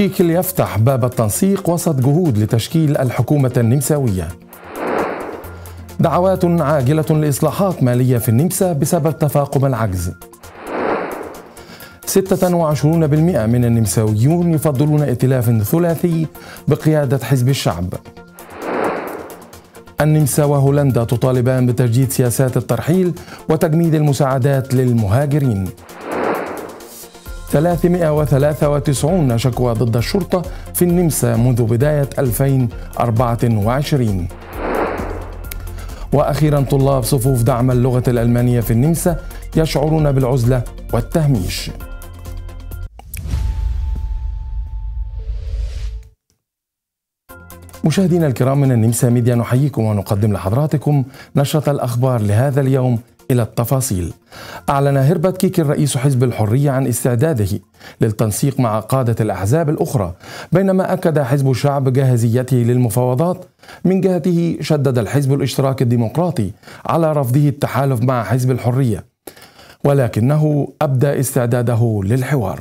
كيكل يفتح باب التنسيق وسط جهود لتشكيل الحكومة النمساوية دعوات عاجلة لإصلاحات مالية في النمسا بسبب تفاقم العجز 26% من النمساويون يفضلون ائتلاف ثلاثي بقيادة حزب الشعب النمسا وهولندا تطالبان بتجديد سياسات الترحيل وتجميد المساعدات للمهاجرين 393 شكوى ضد الشرطة في النمسا منذ بداية 2024 وأخيرا طلاب صفوف دعم اللغة الألمانية في النمسا يشعرون بالعزلة والتهميش مشاهدينا الكرام من النمسا ميديا نحييكم ونقدم لحضراتكم نشرة الأخبار لهذا اليوم إلى التفاصيل أعلن هربت كيك الرئيس حزب الحرية عن استعداده للتنسيق مع قادة الأحزاب الأخرى بينما أكد حزب الشعب جاهزيته للمفاوضات من جهته شدد الحزب الاشتراكي الديمقراطي على رفضه التحالف مع حزب الحرية ولكنه أبدى استعداده للحوار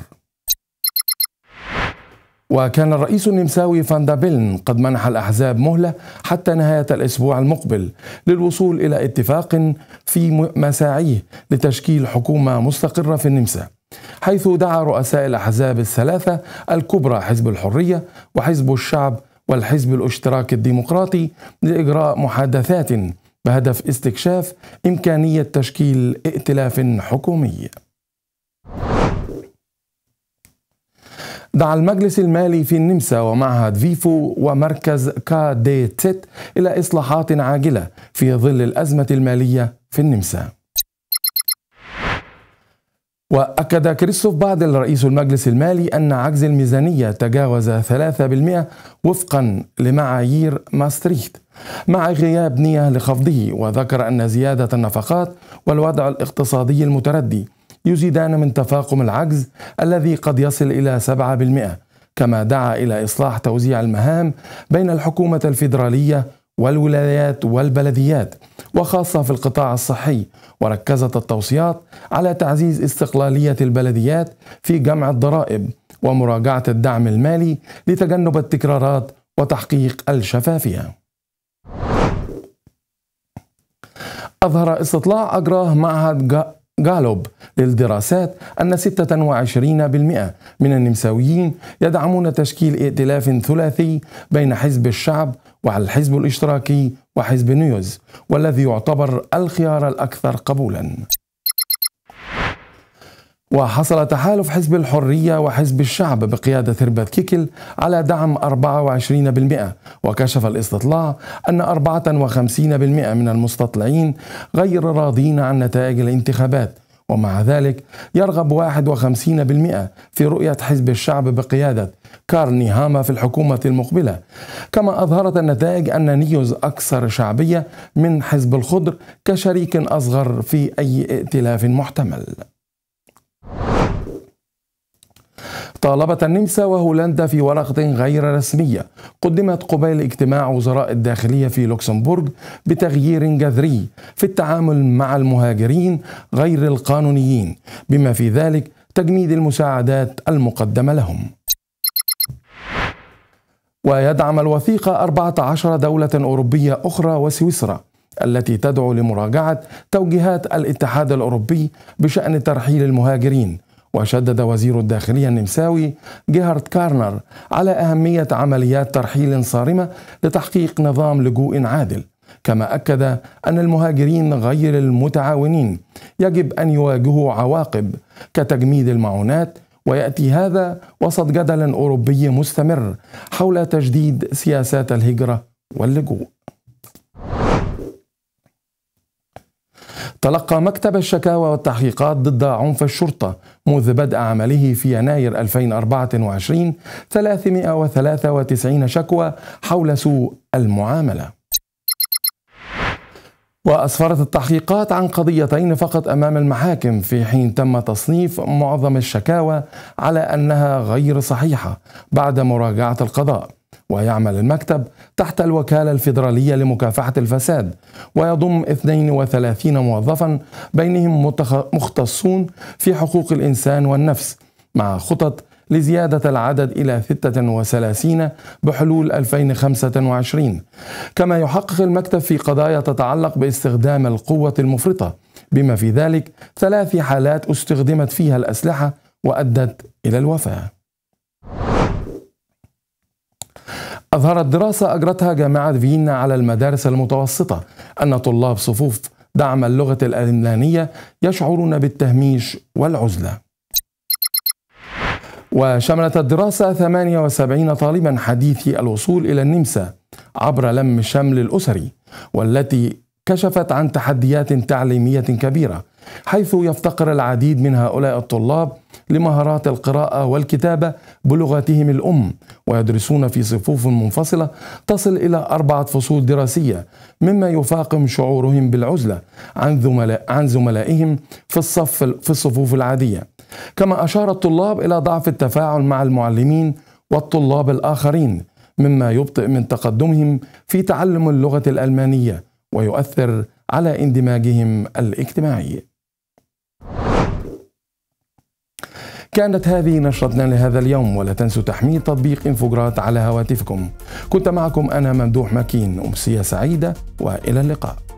وكان الرئيس النمساوي فان قد منح الأحزاب مهلة حتى نهاية الأسبوع المقبل للوصول إلى اتفاق في مساعيه لتشكيل حكومة مستقرة في النمسا حيث دعا رؤساء الأحزاب الثلاثة الكبرى حزب الحرية وحزب الشعب والحزب الاشتراكي الديمقراطي لإجراء محادثات بهدف استكشاف إمكانية تشكيل ائتلاف حكومي دعا المجلس المالي في النمسا ومعهد فيفو ومركز كا دي تيت إلى إصلاحات عاجلة في ظل الأزمة المالية في النمسا وأكد كريستوف بادل رئيس المجلس المالي أن عجز الميزانية تجاوز 3% وفقا لمعايير ماستريخت مع غياب نية لخفضه وذكر أن زيادة النفقات والوضع الاقتصادي المتردي يزيدان من تفاقم العجز الذي قد يصل إلى 7% كما دعا إلى إصلاح توزيع المهام بين الحكومة الفيدرالية والولايات والبلديات وخاصة في القطاع الصحي وركزت التوصيات على تعزيز استقلالية البلديات في جمع الضرائب ومراجعة الدعم المالي لتجنب التكرارات وتحقيق الشفافية أظهر استطلاع أجراه معهد غالوب للدراسات أن 26% من النمساويين يدعمون تشكيل ائتلاف ثلاثي بين حزب الشعب والحزب الاشتراكي وحزب نيوز والذي يعتبر الخيار الأكثر قبولاً وحصل تحالف حزب الحرية وحزب الشعب بقيادة ربات كيكل على دعم 24% وكشف الاستطلاع أن 54% من المستطلعين غير راضين عن نتائج الانتخابات ومع ذلك يرغب 51% في رؤية حزب الشعب بقيادة كارني هاما في الحكومة المقبلة كما أظهرت النتائج أن نيوز أكثر شعبية من حزب الخضر كشريك أصغر في أي ائتلاف محتمل طالبت النمسا وهولندا في ورقة غير رسمية قدمت قبيل اجتماع وزراء الداخلية في لوكسمبورغ بتغيير جذري في التعامل مع المهاجرين غير القانونيين بما في ذلك تجميد المساعدات المقدمة لهم ويدعم الوثيقة 14 دولة أوروبية أخرى وسويسرا التي تدعو لمراجعة توجيهات الاتحاد الأوروبي بشأن ترحيل المهاجرين وشدد وزير الداخلية النمساوي جيهارد كارنر على أهمية عمليات ترحيل صارمة لتحقيق نظام لجوء عادل كما أكد أن المهاجرين غير المتعاونين يجب أن يواجهوا عواقب كتجميد المعونات وياتي هذا وسط جدل اوروبي مستمر حول تجديد سياسات الهجره واللجوء تلقى مكتب الشكاوى والتحقيقات ضد عنف الشرطة منذ بدء عمله في يناير 2024 393 شكوى حول سوء المعاملة. وأسفرت التحقيقات عن قضيتين فقط أمام المحاكم في حين تم تصنيف معظم الشكاوى على أنها غير صحيحة بعد مراجعة القضاء. ويعمل المكتب تحت الوكالة الفيدرالية لمكافحة الفساد ويضم 32 موظفا بينهم مختصون في حقوق الإنسان والنفس مع خطط لزيادة العدد إلى 36 بحلول 2025 كما يحقق المكتب في قضايا تتعلق باستخدام القوة المفرطة بما في ذلك ثلاث حالات استخدمت فيها الأسلحة وأدت إلى الوفاة أظهرت دراسة أجرتها جامعة فيينا على المدارس المتوسطة أن طلاب صفوف دعم اللغة الألمانية يشعرون بالتهميش والعزلة. وشملت الدراسة 78 طالبا حديثي الوصول إلى النمسا عبر لم شمل الأسري والتي كشفت عن تحديات تعليميه كبيره حيث يفتقر العديد من هؤلاء الطلاب لمهارات القراءه والكتابه بلغتهم الام ويدرسون في صفوف منفصله تصل الى اربعه فصول دراسيه مما يفاقم شعورهم بالعزله عن زملاء عن زملائهم في الصف في الصفوف العاديه كما اشار الطلاب الى ضعف التفاعل مع المعلمين والطلاب الاخرين مما يبطئ من تقدمهم في تعلم اللغه الالمانيه ويؤثر على اندماجهم الاجتماعي. كانت هذه نشرتنا لهذا اليوم ولا تنسوا تحميل تطبيق انفجرات على هواتفكم كنت معكم أنا ممدوح مكين أمسية سعيدة وإلى اللقاء